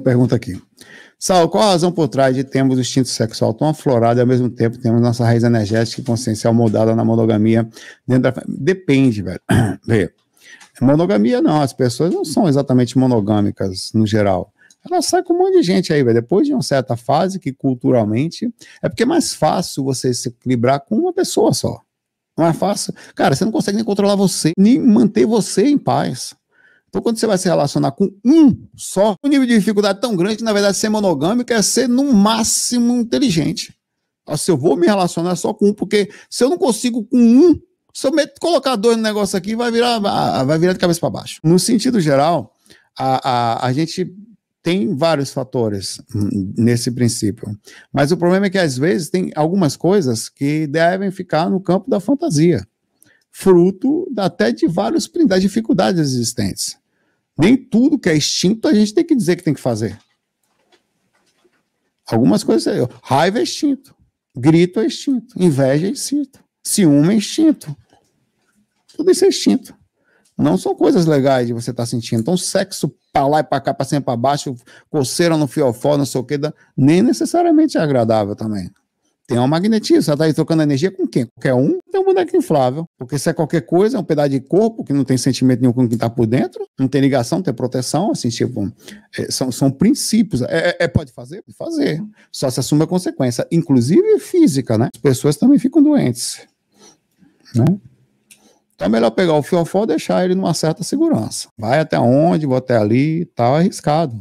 pergunta aqui. Sal, qual a razão por trás de termos o instinto sexual tão aflorado e ao mesmo tempo temos nossa raiz energética e consciencial moldada na monogamia dentro da Depende, velho. Vê. Monogamia não, as pessoas não são exatamente monogâmicas no geral. Ela sai com um monte de gente aí, velho. Depois de uma certa fase que culturalmente é porque é mais fácil você se equilibrar com uma pessoa só. Não é fácil. Cara, você não consegue nem controlar você, nem manter você em paz. Então, quando você vai se relacionar com um só, o nível de dificuldade é tão grande que, na verdade, ser monogâmico é ser, no máximo, inteligente. se eu vou me relacionar só com um, porque se eu não consigo com um, se eu colocar dois no negócio aqui, vai virar, vai virar de cabeça para baixo. No sentido geral, a, a, a gente tem vários fatores nesse princípio. Mas o problema é que, às vezes, tem algumas coisas que devem ficar no campo da fantasia, fruto até de vários das dificuldades existentes. Nem tudo que é extinto a gente tem que dizer que tem que fazer. Algumas coisas. Raiva é extinto. Grito é extinto. Inveja é extinto. Ciúme é extinto. Tudo isso é extinto. Não são coisas legais de você estar tá sentindo. Então, sexo para lá e para cá, para cima para baixo, coceira no fiofó, não sei o que, nem necessariamente é agradável também tem um magnetismo. Você está aí trocando energia com quem? Qualquer um tem um boneco inflável. Porque se é qualquer coisa, é um pedaço de corpo que não tem sentimento nenhum com quem está por dentro, não tem ligação, não tem proteção, assim, tipo, é, são, são princípios. É, é, é, pode fazer? Pode fazer. Só se assume a consequência, inclusive física, né? As pessoas também ficam doentes. Né? Então é melhor pegar o fiofó e deixar ele numa certa segurança. Vai até onde, vou até ali, tal, tá arriscado.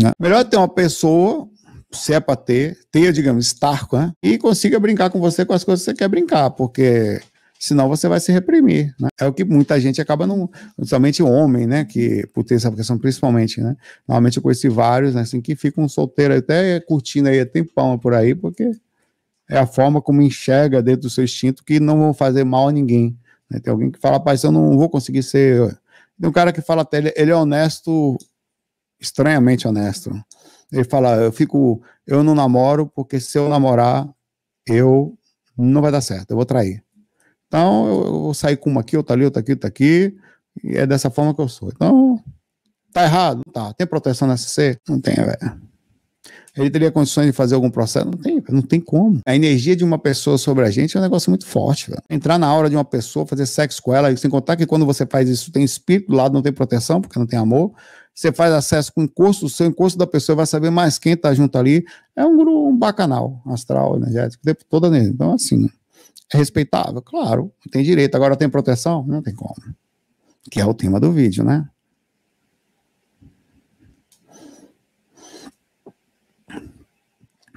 Né? Melhor ter uma pessoa se é para ter, tenha, digamos, estarco, né? E consiga brincar com você com as coisas que você quer brincar, porque senão você vai se reprimir, né? É o que muita gente acaba não, principalmente homem, né, que por ter essa questão principalmente, né? Normalmente eu conheci vários, né, assim, que ficam solteiros até curtindo aí tempão por aí, porque é a forma como enxerga dentro do seu instinto que não vão fazer mal a ninguém. Né? Tem alguém que fala, pai, eu não vou conseguir ser... Tem um cara que fala até, ele é honesto, estranhamente honesto. Ele fala, eu fico, eu não namoro, porque se eu namorar, eu não vai dar certo, eu vou trair. Então, eu, eu vou sair com uma aqui, outra ali, outra aqui, outra aqui, e é dessa forma que eu sou. Então, tá errado? tá. Tem proteção na SC? Não tem, velho. Ele teria condições de fazer algum processo? Não tem, não tem como. A energia de uma pessoa sobre a gente é um negócio muito forte, velho. Entrar na aura de uma pessoa, fazer sexo com ela, sem contar que quando você faz isso, tem espírito do lado, não tem proteção, porque não tem amor você faz acesso com o encosto, o seu encosto da pessoa vai saber mais quem está junto ali. É um grupo um bacanal astral, energético, o tempo todo nele. É então, assim, é respeitável, claro, tem direito. Agora tem proteção? Não tem como. Que é o tema do vídeo, né?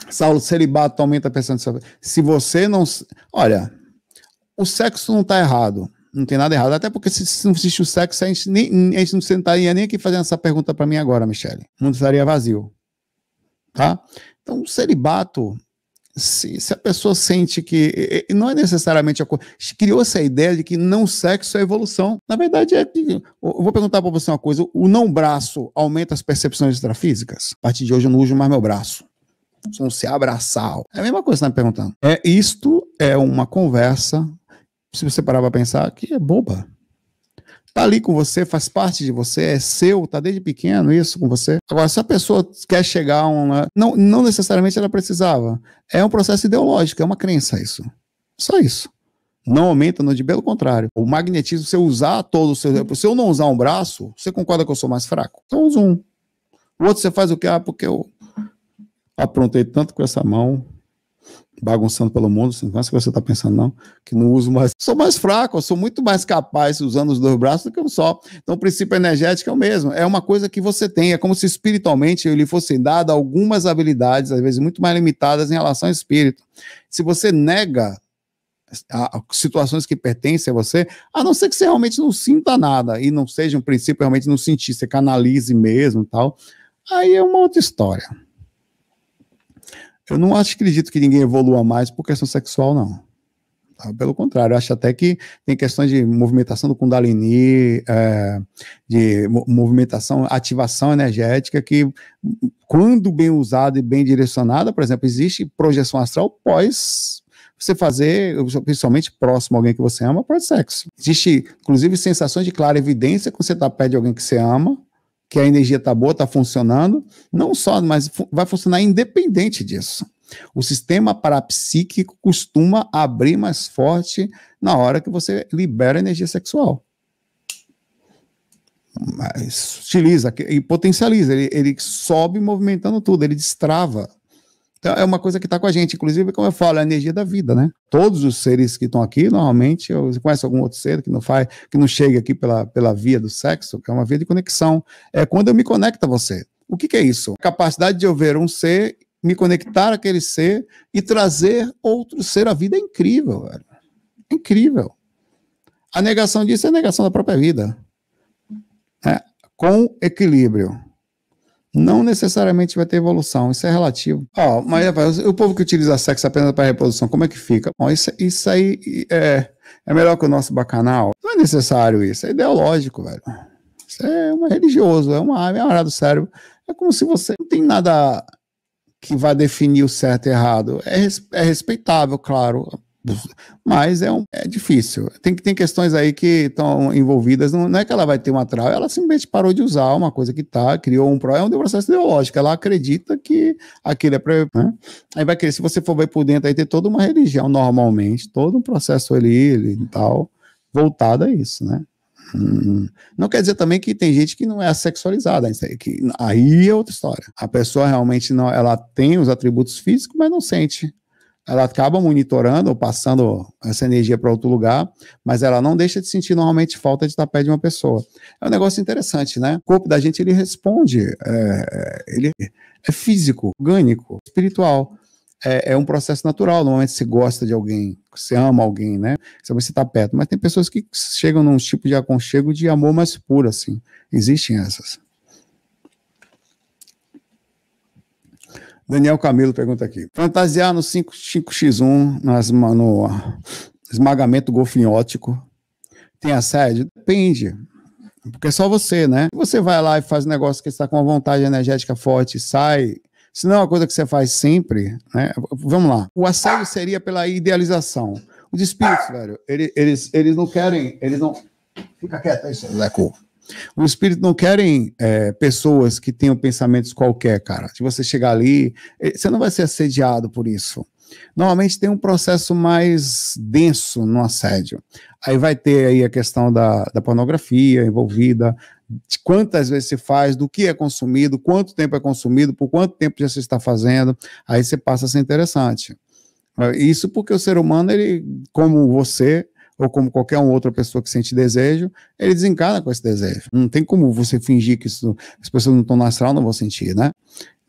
Saulo, celibato aumenta a percepção de Se você não. Olha, o sexo não está errado. Não tem nada errado. Até porque se, se não existe o sexo, a gente, nem, a gente não sentaria nem aqui fazendo essa pergunta para mim agora, Michele. O mundo estaria vazio. Tá? Então, o celibato, se, se a pessoa sente que. Não é necessariamente a coisa. Criou-se a ideia de que não sexo é evolução. Na verdade, é que. Eu vou perguntar para você uma coisa: o não braço aumenta as percepções extrafísicas? A partir de hoje eu não uso mais meu braço se não se abraçar. É a mesma coisa que você está me perguntando. É, isto é uma conversa se você parar para pensar, que é boba. Tá ali com você, faz parte de você, é seu, tá desde pequeno isso com você. Agora, se a pessoa quer chegar a uma. Não, não necessariamente ela precisava. É um processo ideológico, é uma crença isso. Só isso. Não aumenta, não de pelo contrário. O magnetismo, se eu usar todo o seu. Uhum. Se eu não usar um braço, você concorda que eu sou mais fraco? Então usa um. O outro você faz o que? Ah, porque eu aprontei tanto com essa mão, bagunçando pelo mundo, não é isso que você está pensando, não, que não uso mais. Sou mais fraco, eu sou muito mais capaz usando os dois braços do que um só. Então, o princípio energético é o mesmo. É uma coisa que você tem. É como se espiritualmente lhe fossem dado algumas habilidades, às vezes muito mais limitadas em relação ao espírito. Se você nega a situações que pertencem a você, a não ser que você realmente não sinta nada e não seja um princípio realmente não sentir, você canalize mesmo tal, aí é uma outra história. Eu não acho, acredito que ninguém evolua mais por questão sexual, não. Tá? Pelo contrário, acho até que tem questões de movimentação do Kundalini, é, de movimentação, ativação energética, que quando bem usada e bem direcionada, por exemplo, existe projeção astral pós você fazer, principalmente próximo a alguém que você ama, pós sexo. Existe, inclusive, sensações de clara evidência quando você está perto de alguém que você ama, que a energia está boa, está funcionando, não só, mas vai funcionar independente disso. O sistema parapsíquico costuma abrir mais forte na hora que você libera energia sexual. Mas utiliza e potencializa, ele, ele sobe movimentando tudo, ele destrava. Então, é uma coisa que está com a gente. Inclusive, como eu falo, é a energia da vida, né? Todos os seres que estão aqui, normalmente, você conhece algum outro ser que não faz, que não chega aqui pela, pela via do sexo, que é uma via de conexão. É quando eu me conecto a você. O que, que é isso? A capacidade de eu ver um ser, me conectar àquele ser e trazer outro ser à vida é incrível, velho. É incrível. A negação disso é a negação da própria vida. É, com equilíbrio não necessariamente vai ter evolução, isso é relativo. Ó, oh, mas rapaz, o povo que utiliza sexo apenas para reprodução, como é que fica? Bom, isso, isso aí é, é melhor que o nosso bacanal. Não é necessário isso, é ideológico, velho. Isso é uma religioso, é uma, é uma área do cérebro. É como se você não tem nada que vá definir o certo e errado. É, é respeitável, claro. Mas é, um, é difícil. Tem, tem questões aí que estão envolvidas. Não, não, é que ela vai ter uma trava, ela simplesmente parou de usar uma coisa que tá, criou um problema, é um processo ideológico. Ela acredita que aquilo é. Pra, né? Aí vai querer, se você for ver por dentro, aí tem toda uma religião, normalmente, todo um processo ali e tal, voltado a isso, né? Hum. Não quer dizer também que tem gente que não é sexualizada que aí é outra história. A pessoa realmente não, ela tem os atributos físicos, mas não sente ela acaba monitorando ou passando essa energia para outro lugar, mas ela não deixa de sentir normalmente falta de estar perto de uma pessoa. É um negócio interessante, né? O corpo da gente ele responde, é, é ele é físico, orgânico, espiritual. É, é, um processo natural. Normalmente você gosta de alguém, você ama alguém, né? Se você está perto. Mas tem pessoas que chegam num tipo de aconchego de amor mais puro, assim. Existem essas. Daniel Camilo pergunta aqui. Fantasiar no 5x1, nas, no esmagamento golfinhótico, tem assédio? Depende. Porque é só você, né? Você vai lá e faz um negócio que está com uma vontade energética forte, sai. Se não é uma coisa que você faz sempre, né? Vamos lá. O assédio seria pela idealização. Os espíritos, velho, eles, eles, eles não querem, eles não. Fica quieto aí, seu Leco. O espírito não querem é, pessoas que tenham pensamentos qualquer, cara. Se você chegar ali, é, você não vai ser assediado por isso. Normalmente tem um processo mais denso no assédio. Aí vai ter aí a questão da, da pornografia envolvida, de quantas vezes se faz, do que é consumido, quanto tempo é consumido, por quanto tempo já se está fazendo, aí você passa a ser interessante. É, isso porque o ser humano, ele, como você, ou como qualquer outra pessoa que sente desejo, ele desencarna com esse desejo. Não tem como você fingir que isso, as pessoas não estão no astral, não vão sentir, né?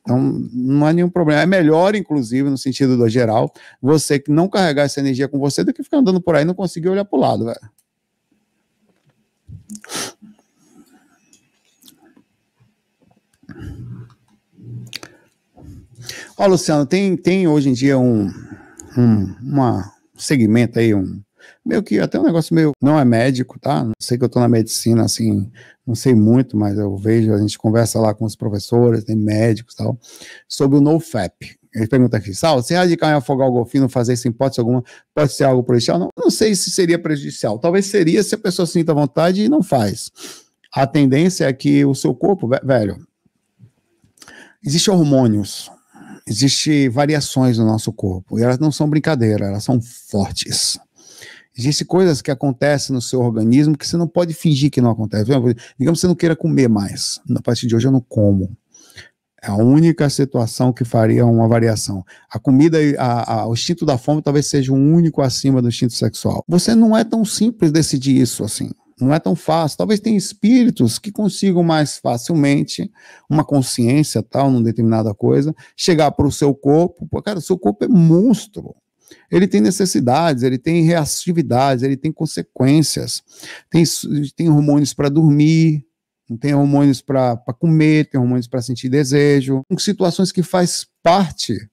Então, não há nenhum problema. É melhor, inclusive, no sentido do geral, você que não carregar essa energia com você do que ficar andando por aí e não conseguir olhar para o lado, velho. Ó, Luciano, tem, tem hoje em dia um, um uma segmento aí, um, meio que até um negócio meio. Não é médico, tá? Não sei que eu tô na medicina, assim, não sei muito, mas eu vejo, a gente conversa lá com os professores, tem médicos e tal, sobre o NoFap. Ele pergunta aqui, Sal, se é radical em afogar o golfinho, não fazer isso em hipótese alguma, pode ser algo prejudicial? Não, não sei se seria prejudicial. Talvez seria se a pessoa sinta vontade e não faz. A tendência é que o seu corpo, velho, existe hormônios, existe variações no nosso corpo, e elas não são brincadeira, elas são fortes. Existem coisas que acontecem no seu organismo que você não pode fingir que não acontece. Digamos que você não queira comer mais. A partir de hoje eu não como. É a única situação que faria uma variação. A comida, a, a, o instinto da fome talvez seja o um único acima do instinto sexual. Você não é tão simples decidir isso assim. Não é tão fácil. Talvez tenha espíritos que consigam mais facilmente uma consciência tal, numa determinada coisa, chegar para o seu corpo. Pô, cara, o seu corpo é monstro. Ele tem necessidades, ele tem reatividades, ele tem consequências. Tem, tem hormônios para dormir, tem hormônios para comer, tem hormônios para sentir desejo. Situações que faz parte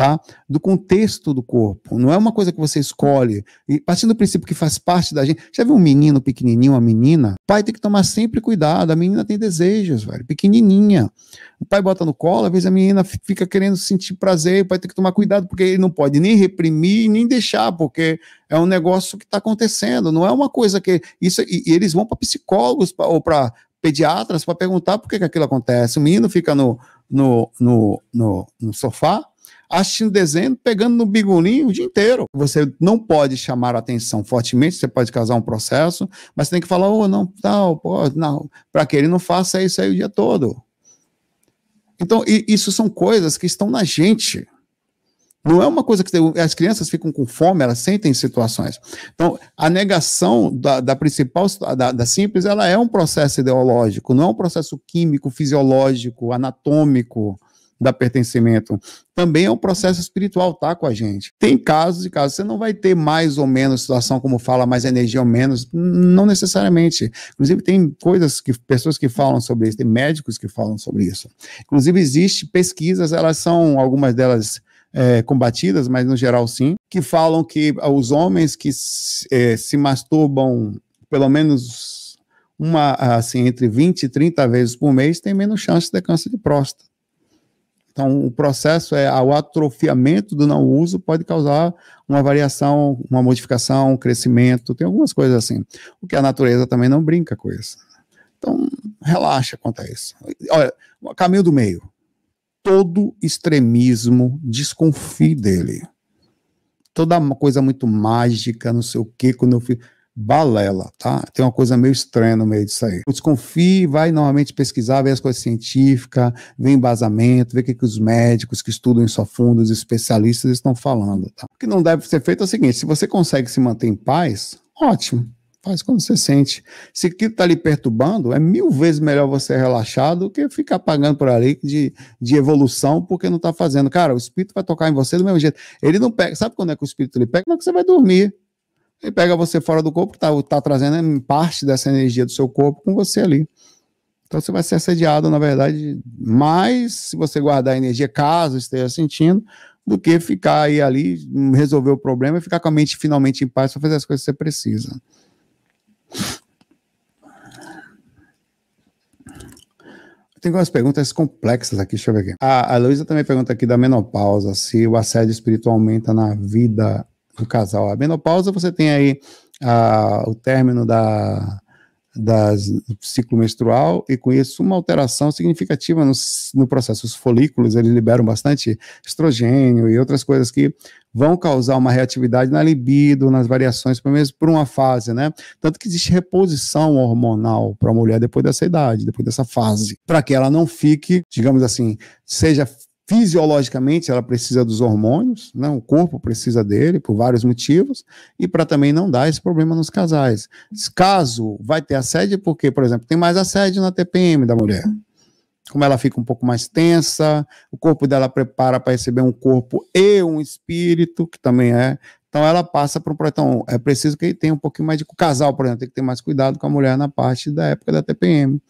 Tá? do contexto do corpo. Não é uma coisa que você escolhe. E partindo do princípio que faz parte da gente. Já viu um menino pequenininho, uma menina? O pai tem que tomar sempre cuidado. A menina tem desejos, velho. Pequenininha. O pai bota no colo, às vezes a menina fica querendo sentir prazer. O pai tem que tomar cuidado, porque ele não pode nem reprimir, nem deixar, porque é um negócio que está acontecendo. Não é uma coisa que. isso E, e eles vão para psicólogos pra, ou para pediatras para perguntar por que, que aquilo acontece. O menino fica no, no, no, no, no sofá assistindo desenho, pegando no bigolinho o dia inteiro. Você não pode chamar a atenção fortemente, você pode causar um processo, mas você tem que falar, ô, oh, não, tal, pô, não, para que ele não faça isso aí o dia todo. Então, isso são coisas que estão na gente. Não é uma coisa que as crianças ficam com fome, elas sentem situações. Então, a negação da, da principal, da, da, simples, ela é um processo ideológico, não é um processo químico, fisiológico, anatômico da pertencimento. Também é um processo espiritual, tá com a gente. Tem casos e casos. Você não vai ter mais ou menos situação, como fala, mais energia ou menos. Não necessariamente. Inclusive, tem coisas que pessoas que falam sobre isso, tem médicos que falam sobre isso. Inclusive, existe pesquisas, elas são, algumas delas. É, combatidas, mas no geral sim, que falam que os homens que se, é, se masturbam pelo menos uma, assim, entre 20 e 30 vezes por mês, tem menos chance de câncer de próstata. Então, o processo é o atrofiamento do não uso pode causar uma variação, uma modificação, um crescimento, tem algumas coisas assim. O que a natureza também não brinca com isso. Então, relaxa quanto a isso. Olha, caminho do meio. Todo extremismo, desconfie dele. Toda coisa muito mágica, não sei o que, quando eu fiz balela, tá? Tem uma coisa meio estranha no meio disso aí. desconfie, vai normalmente pesquisar, ver as coisas científicas, ver embasamento, ver o que, que os médicos que estudam isso a fundo, os especialistas estão falando, tá? O que não deve ser feito é o seguinte, se você consegue se manter em paz, ótimo, faz quando você sente. Se aquilo está lhe perturbando, é mil vezes melhor você relaxar do que ficar pagando por ali de, de evolução porque não está fazendo. Cara, o espírito vai tocar em você do mesmo jeito. Ele não pega. Sabe quando é que o espírito lhe pega? Quando é que você vai dormir. Ele pega você fora do corpo, está tá trazendo parte dessa energia do seu corpo com você ali. Então você vai ser assediado, na verdade, mais se você guardar a energia, caso esteja sentindo, do que ficar aí ali, resolver o problema e ficar com a mente finalmente em paz para fazer as coisas que você precisa. Tem algumas perguntas complexas aqui, deixa eu ver aqui. A, a Luísa também pergunta aqui da menopausa, se o assédio espiritual aumenta na vida do casal. A menopausa, você tem aí a, o término da, das, do ciclo menstrual e com isso uma alteração significativa no, no processo. Os folículos, eles liberam bastante estrogênio e outras coisas que vão causar uma reatividade na libido, nas variações, pelo menos por uma fase, né? Tanto que existe reposição hormonal para a mulher depois dessa idade, depois dessa fase, para que ela não fique, digamos assim, seja Fisiologicamente, ela precisa dos hormônios, né? o corpo precisa dele por vários motivos, e para também não dar esse problema nos casais. Caso vai ter assédio, porque, por exemplo, tem mais assédio na TPM da mulher. Como ela fica um pouco mais tensa, o corpo dela prepara para receber um corpo e um espírito, que também é então ela passa para um. Então é preciso que ele tenha um pouquinho mais de. O casal, por exemplo, tem que ter mais cuidado com a mulher na parte da época da TPM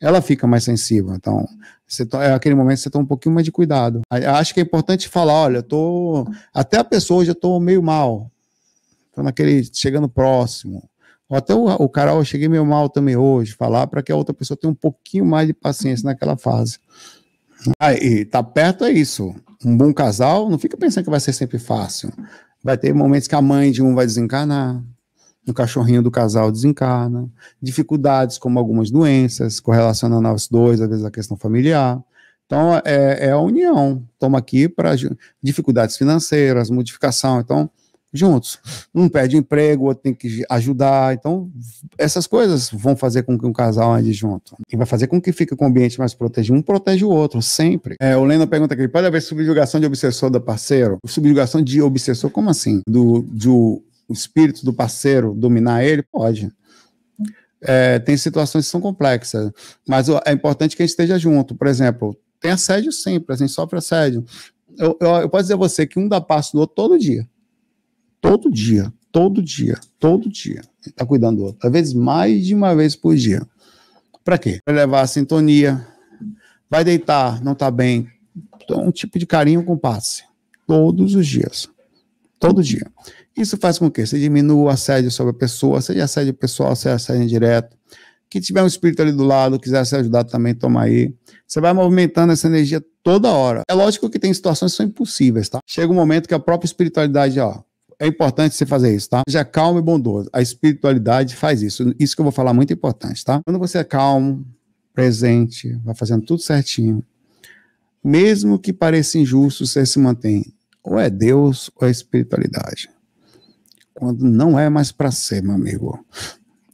ela fica mais sensível. Então, você tá, é aquele momento que você toma um pouquinho mais de cuidado. Acho que é importante falar, olha, eu tô até a pessoa hoje eu tô meio mal, tô naquele chegando próximo. Ou até o, o cara, eu cheguei meio mal também hoje, falar para que a outra pessoa tenha um pouquinho mais de paciência naquela fase. Aí, tá perto é isso. Um bom casal, não fica pensando que vai ser sempre fácil. Vai ter momentos que a mãe de um vai desencarnar, no cachorrinho do casal desencarna, dificuldades como algumas doenças, correlacionando aos dois, às vezes a questão familiar. Então, é, é a união. Toma aqui para dificuldades financeiras, modificação. Então, juntos. Um perde emprego, o outro tem que ajudar. Então, essas coisas vão fazer com que um casal ande junto. E vai fazer com que fique com o ambiente mais protegido. Um protege o outro, sempre. É, o Leno pergunta aqui, pode haver subjugação de obsessor da parceiro? Subjugação de obsessor, como assim? Do, do o espírito do parceiro dominar ele? Pode. É, tem situações que são complexas, mas é importante que a gente esteja junto. Por exemplo, tem assédio sempre, a gente sofre assédio. Eu, eu, eu posso dizer a você que um dá passo do outro todo dia. Todo dia, todo dia, todo dia. Está cuidando do outro. Às vezes mais de uma vez por dia. Para quê? Para levar a sintonia. Vai deitar, não está bem. Então, um tipo de carinho com passe. Todos os dias todo dia. Isso faz com que você diminua o assédio sobre a pessoa, seja assédio pessoal, seja assédio indireto. Que tiver um espírito ali do lado, quiser se ajudar também, toma aí. Você vai movimentando essa energia toda hora. É lógico que tem situações que são impossíveis, tá? Chega um momento que a própria espiritualidade, ó, é importante você fazer isso, tá? Já calmo e bondoso. A espiritualidade faz isso. Isso que eu vou falar é muito importante, tá? Quando você é calmo, presente, vai fazendo tudo certinho, mesmo que pareça injusto, você se mantém ou é Deus ou é espiritualidade. Quando não é mais para ser, meu amigo,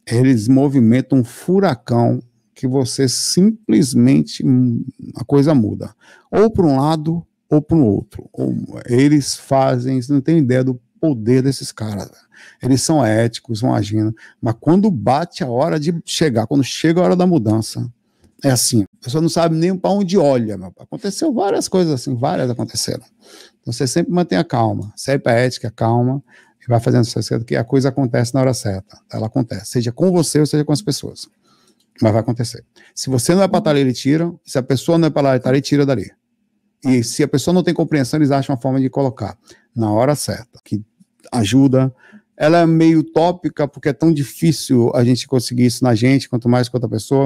eles movimentam um furacão que você simplesmente hum, a coisa muda, ou para um lado ou para o outro. eles fazem, você não tem ideia do poder desses caras. Eles são éticos, vão agindo, mas quando bate a hora de chegar, quando chega a hora da mudança, é assim, a pessoa não sabe nem para onde olha. Meu. Aconteceu várias coisas assim, várias aconteceram. Então você sempre mantenha calma, sempre a ética, calma, e vai fazendo certo que a coisa acontece na hora certa. Ela acontece, seja com você ou seja com as pessoas. Mas vai acontecer. Se você não é para estar ali, ele tira. Se a pessoa não é para estar tá ele tira dali. E se a pessoa não tem compreensão, eles acham uma forma de colocar na hora certa, que ajuda. Ela é meio tópica, porque é tão difícil a gente conseguir isso na gente, quanto mais com outra pessoa.